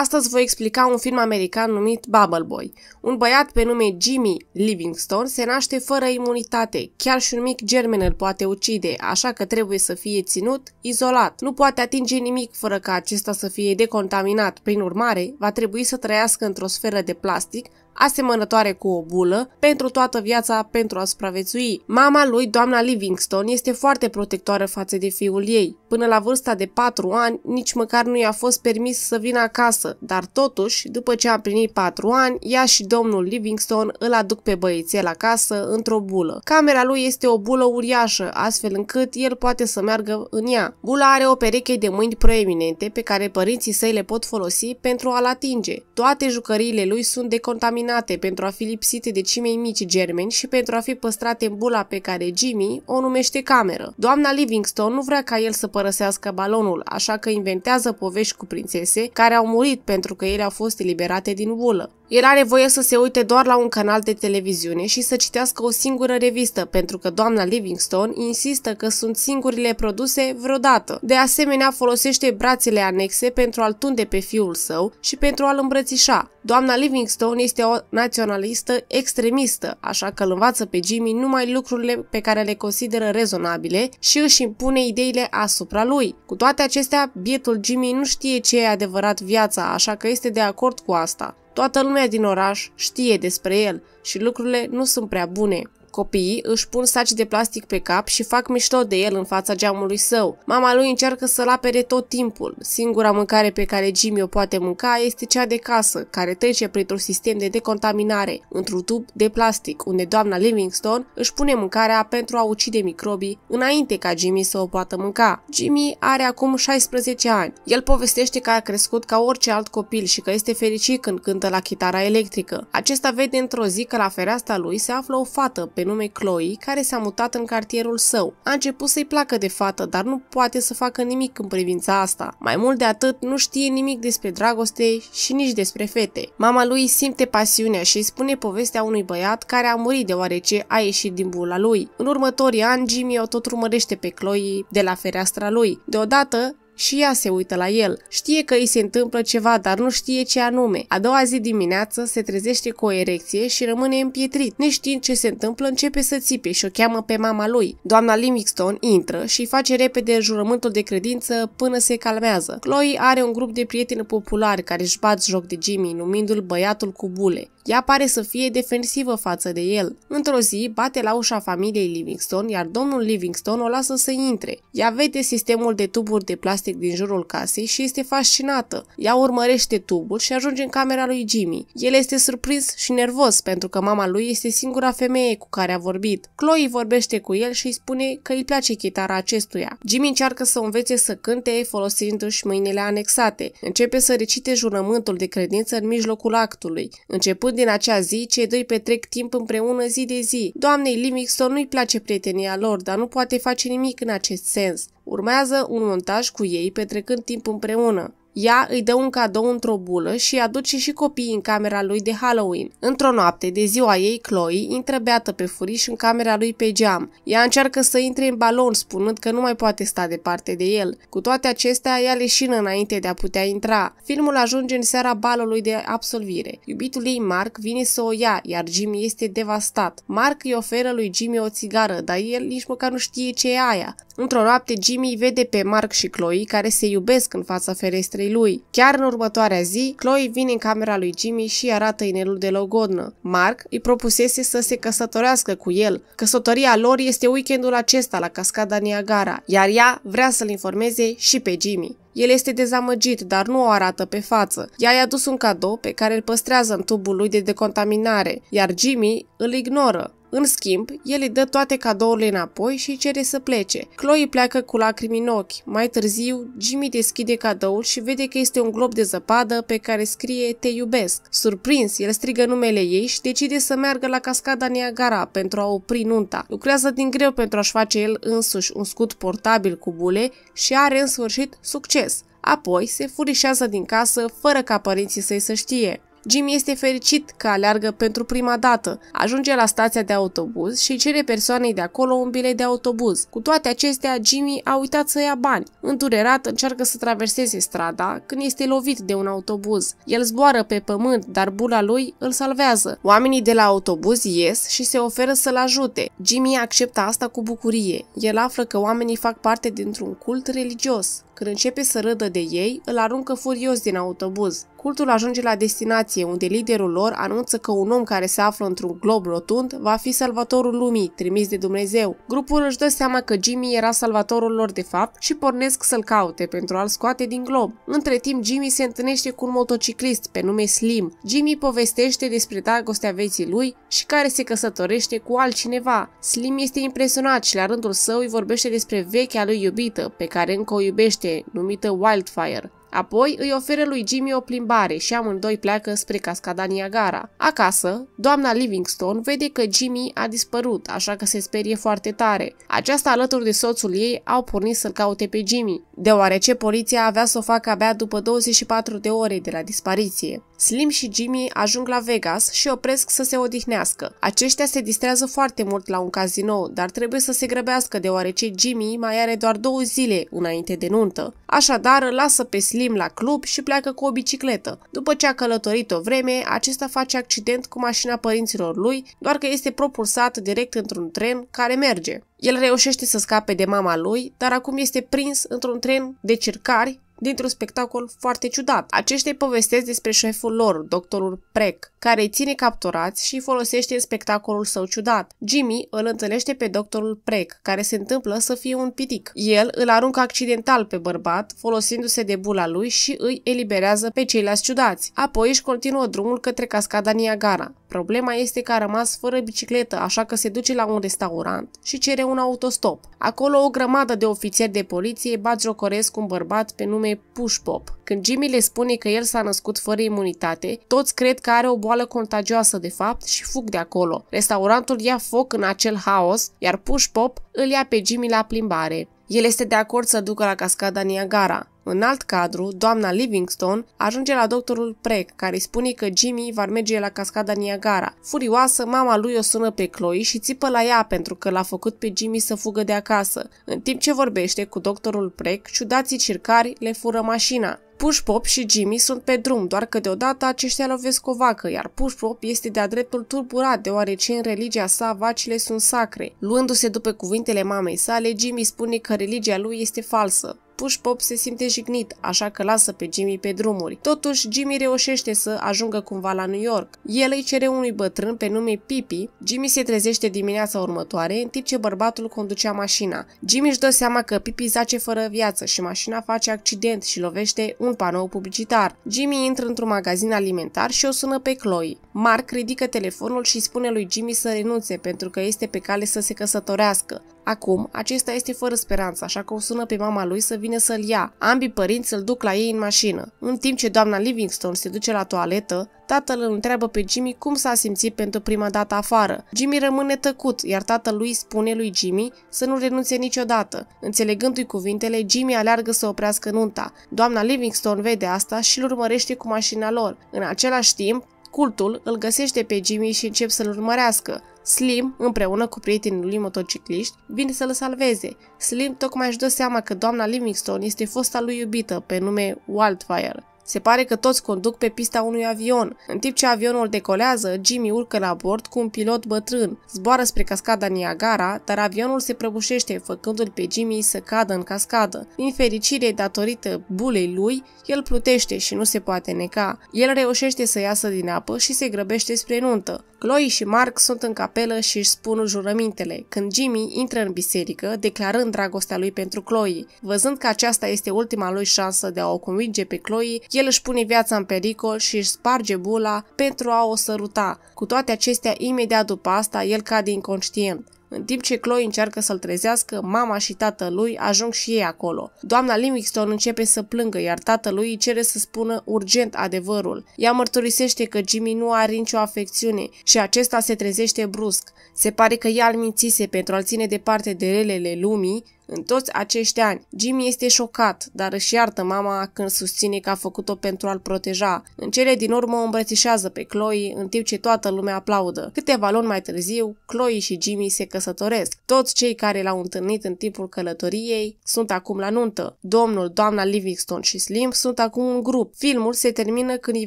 Astăzi voi explica un film american numit Bubble Boy. Un băiat pe nume Jimmy Livingstone se naște fără imunitate. Chiar și un mic germen îl poate ucide, așa că trebuie să fie ținut izolat. Nu poate atinge nimic fără ca acesta să fie decontaminat. Prin urmare, va trebui să trăiască într-o sferă de plastic asemănătoare cu o bulă, pentru toată viața pentru a supraviețui. Mama lui, doamna Livingston, este foarte protectoare față de fiul ei. Până la vârsta de 4 ani, nici măcar nu i-a fost permis să vină acasă, dar totuși, după ce a primit 4 ani, ea și domnul Livingston îl aduc pe băiețel acasă într-o bulă. Camera lui este o bulă uriașă, astfel încât el poate să meargă în ea. Bula are o pereche de mâini proeminente pe care părinții săi le pot folosi pentru a-l atinge. Toate jucăriile lui sunt decontaminate contaminate pentru a fi lipsite de cimei mici germeni și pentru a fi păstrate în bula pe care Jimmy o numește cameră. Doamna Livingstone nu vrea ca el să părăsească balonul, așa că inventează povești cu prințese care au murit pentru că ele au fost eliberate din bulă. Era nevoie să se uite doar la un canal de televiziune și să citească o singură revistă, pentru că doamna Livingstone insistă că sunt singurile produse vreodată. De asemenea, folosește brațele anexe pentru a-l tunde pe fiul său și pentru a-l îmbrățișa. Doamna Livingstone este o naționalistă extremistă, așa că îl învață pe Jimmy numai lucrurile pe care le consideră rezonabile și își impune ideile asupra lui. Cu toate acestea, bietul Jimmy nu știe ce e adevărat viața, așa că este de acord cu asta. Toată lumea din oraș știe despre el și lucrurile nu sunt prea bune. Copiii își pun saci de plastic pe cap și fac mișto de el în fața geamului său. Mama lui încearcă să-l apere tot timpul. Singura mâncare pe care Jimmy o poate mânca este cea de casă, care trece printr-un sistem de decontaminare, într-un tub de plastic, unde doamna Livingstone își pune mâncarea pentru a ucide microbii înainte ca Jimmy să o poată mânca. Jimmy are acum 16 ani. El povestește că a crescut ca orice alt copil și că este fericit când cântă la chitara electrică. Acesta vede într-o zi că la fereastra lui se află o fată pe nume Chloe, care s-a mutat în cartierul său. A început să-i placă de fată, dar nu poate să facă nimic în privința asta. Mai mult de atât, nu știe nimic despre dragoste și nici despre fete. Mama lui simte pasiunea și îi spune povestea unui băiat care a murit deoarece a ieșit din bula lui. În următorii ani, Jimmy o tot urmărește pe Chloe de la fereastra lui. Deodată, și ea se uită la el. Știe că îi se întâmplă ceva, dar nu știe ce anume. A doua zi dimineață se trezește cu o erecție și rămâne împietrit. Neștiind ce se întâmplă, începe să țipe și o cheamă pe mama lui. Doamna Livingstone intră și face repede jurământul de credință până se calmează. Chloe are un grup de prieteni populari care își bat joc de Jimmy, numindu-l băiatul cu bule. Ea pare să fie defensivă față de el. Într-o zi, bate la ușa familiei Livingston, iar domnul Livingston o lasă să intre. Ea vede sistemul de tuburi de plastic din jurul casei și este fascinată. Ea urmărește tubul și ajunge în camera lui Jimmy. El este surprins și nervos pentru că mama lui este singura femeie cu care a vorbit. Chloe vorbește cu el și îi spune că îi place chitara acestuia. Jimmy încearcă să învețe să cânte folosindu-și mâinile anexate. Începe să recite jurământul de credință în mijlocul actului. Începând început din acea zi, cei doi petrec timp împreună zi de zi. Doamnei Livingston nu-i place prietenia lor, dar nu poate face nimic în acest sens. Urmează un montaj cu ei petrecând timp împreună. Ea îi dă un cadou într-o bulă și aduce și copiii în camera lui de Halloween. Într-o noapte de ziua ei, Chloe intră beată pe furiș în camera lui pe geam. Ea încearcă să intre în balon, spunând că nu mai poate sta departe de el. Cu toate acestea, ea leșină înainte de a putea intra. Filmul ajunge în seara balului de absolvire. Iubitul ei, Mark, vine să o ia, iar Jimmy este devastat. Mark îi oferă lui Jimmy o țigară, dar el nici măcar nu știe ce e aia. Într-o noapte, Jimmy vede pe Mark și Chloe, care se iubesc în fața ferestrei prietenei lui. Chiar în următoarea zi, Chloe vine în camera lui Jimmy și arată inelul de logodnă. Mark îi propusese să se căsătorească cu el. Căsătoria lor este weekendul acesta la cascada Niagara, iar ea vrea să-l informeze și pe Jimmy. El este dezamăgit, dar nu o arată pe față. Ea i-a dus un cadou pe care îl păstrează în tubul lui de decontaminare, iar Jimmy îl ignoră. În schimb, el îi dă toate cadourile înapoi și îi cere să plece. Chloe pleacă cu lacrimi în ochi. Mai târziu, Jimmy deschide cadoul și vede că este un glob de zăpadă pe care scrie Te iubesc. Surprins, el strigă numele ei și decide să meargă la cascada Niagara pentru a opri nunta. Lucrează din greu pentru a-și face el însuși un scut portabil cu bule și are în sfârșit succes. Apoi se furișează din casă fără ca părinții să-i să știe. Jim este fericit că aleargă pentru prima dată. Ajunge la stația de autobuz și cere persoanei de acolo un bilet de autobuz. Cu toate acestea, Jimmy a uitat să ia bani. Înturerat, încearcă să traverseze strada când este lovit de un autobuz. El zboară pe pământ, dar bula lui îl salvează. Oamenii de la autobuz ies și se oferă să-l ajute. Jimmy acceptă asta cu bucurie. El află că oamenii fac parte dintr-un cult religios. Când începe să râdă de ei, îl aruncă furios din autobuz. Cultul ajunge la destinație stație unde liderul lor anunță că un om care se află într-un glob rotund va fi salvatorul lumii, trimis de Dumnezeu. Grupul își dă seama că Jimmy era salvatorul lor de fapt și pornesc să-l caute pentru a-l scoate din glob. Între timp, Jimmy se întâlnește cu un motociclist pe nume Slim. Jimmy povestește despre dragostea vieții lui și care se căsătorește cu altcineva. Slim este impresionat și la rândul său îi vorbește despre vechea lui iubită, pe care încă o iubește, numită Wildfire. Apoi îi oferă lui Jimmy o plimbare și amândoi pleacă spre cascada Niagara. Acasă, doamna Livingstone vede că Jimmy a dispărut, așa că se sperie foarte tare. Aceasta alături de soțul ei au pornit să-l caute pe Jimmy, deoarece poliția avea să o facă abia după 24 de ore de la dispariție. Slim și Jimmy ajung la Vegas și opresc să se odihnească. Aceștia se distrează foarte mult la un casino, dar trebuie să se grăbească deoarece Jimmy mai are doar două zile înainte de nuntă. Așadar, lasă pe Slim Slim la club și pleacă cu o bicicletă. După ce a călătorit o vreme, acesta face accident cu mașina părinților lui, doar că este propulsat direct într-un tren care merge. El reușește să scape de mama lui, dar acum este prins într-un tren de circari dintr-un spectacol foarte ciudat. Aceștia îi povestesc despre șeful lor, doctorul Prec, care îi ține capturați și îi folosește în spectacolul său ciudat. Jimmy îl întâlnește pe doctorul Prec, care se întâmplă să fie un pitic. El îl aruncă accidental pe bărbat, folosindu-se de bula lui și îi eliberează pe ceilalți ciudați. Apoi își continuă drumul către cascada Niagara. Problema este că a rămas fără bicicletă, așa că se duce la un restaurant și cere un autostop. Acolo o grămadă de ofițeri de poliție jocoresc un bărbat pe nume Push Pop. Când Jimmy le spune că el s-a născut fără imunitate, toți cred că are o boală contagioasă de fapt și fug de acolo. Restaurantul ia foc în acel haos, iar Push Pop îl ia pe Jimmy la plimbare. El este de acord să ducă la cascada Niagara. În alt cadru, doamna Livingstone ajunge la doctorul Prec, care îi spune că Jimmy va merge la cascada Niagara. Furioasă, mama lui o sună pe Chloe și țipă la ea pentru că l-a făcut pe Jimmy să fugă de acasă. În timp ce vorbește cu doctorul Prec, ciudații circari le fură mașina. Push Pop și Jimmy sunt pe drum, doar că deodată aceștia lovesc o vacă, iar Push Pop este de-a dreptul tulburat, deoarece în religia sa vacile sunt sacre. Luându-se după cuvintele mamei sale, Jimmy spune că religia lui este falsă pop se simte jignit, așa că lasă pe Jimmy pe drumuri. Totuși, Jimmy reușește să ajungă cumva la New York. El îi cere unui bătrân pe nume Pipi. Jimmy se trezește dimineața următoare, în timp ce bărbatul conducea mașina. Jimmy își dă seama că Pipi zace fără viață și mașina face accident și lovește un panou publicitar. Jimmy intră într-un magazin alimentar și o sună pe Chloe. Mark ridică telefonul și spune lui Jimmy să renunțe pentru că este pe cale să se căsătorească. Acum, acesta este fără speranță, așa că o sună pe mama lui să vină să-l ia. Ambii părinți îl duc la ei în mașină. În timp ce doamna Livingston se duce la toaletă, tatăl îl întreabă pe Jimmy cum s-a simțit pentru prima dată afară. Jimmy rămâne tăcut, iar tatăl lui spune lui Jimmy să nu renunțe niciodată. Înțelegându-i cuvintele, Jimmy aleargă să oprească nunta. Doamna Livingston vede asta și îl urmărește cu mașina lor. În același timp, Cultul îl găsește pe Jimmy și încep să-l urmărească. Slim, împreună cu prietenii lui motocicliști, vine să-l salveze. Slim tocmai își dă seama că doamna Livingstone este fosta lui iubită, pe nume Wildfire. Se pare că toți conduc pe pista unui avion. În timp ce avionul decolează, Jimmy urcă la bord cu un pilot bătrân. Zboară spre cascada Niagara, dar avionul se prăbușește, făcându-l pe Jimmy să cadă în cascadă. Din fericire, datorită bulei lui, el plutește și nu se poate neca. El reușește să iasă din apă și se grăbește spre nuntă. Chloe și Mark sunt în capelă și își spun jurămintele, când Jimmy intră în biserică, declarând dragostea lui pentru Chloe. Văzând că aceasta este ultima lui șansă de a o convinge pe Chloe, el își pune viața în pericol și își sparge bula pentru a o săruta. Cu toate acestea, imediat după asta, el cade inconștient. În timp ce Chloe încearcă să-l trezească, mama și tatălui ajung și ei acolo. Doamna Livingstone începe să plângă, iar tatălui îi cere să spună urgent adevărul. Ea mărturisește că Jimmy nu are nicio afecțiune și acesta se trezește brusc. Se pare că ea îl mințise pentru a-l ține departe de relele lumii în toți acești ani, Jimmy este șocat, dar își iartă mama când susține că a făcut-o pentru a-l proteja. În cele din urmă o îmbrățișează pe Chloe, în timp ce toată lumea aplaudă. Câteva luni mai târziu, Chloe și Jimmy se căsătoresc. Toți cei care l-au întâlnit în timpul călătoriei sunt acum la nuntă. Domnul, doamna Livingston și Slim sunt acum un grup. Filmul se termină când îi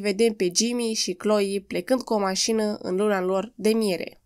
vedem pe Jimmy și Chloe plecând cu o mașină în luna lor de miere.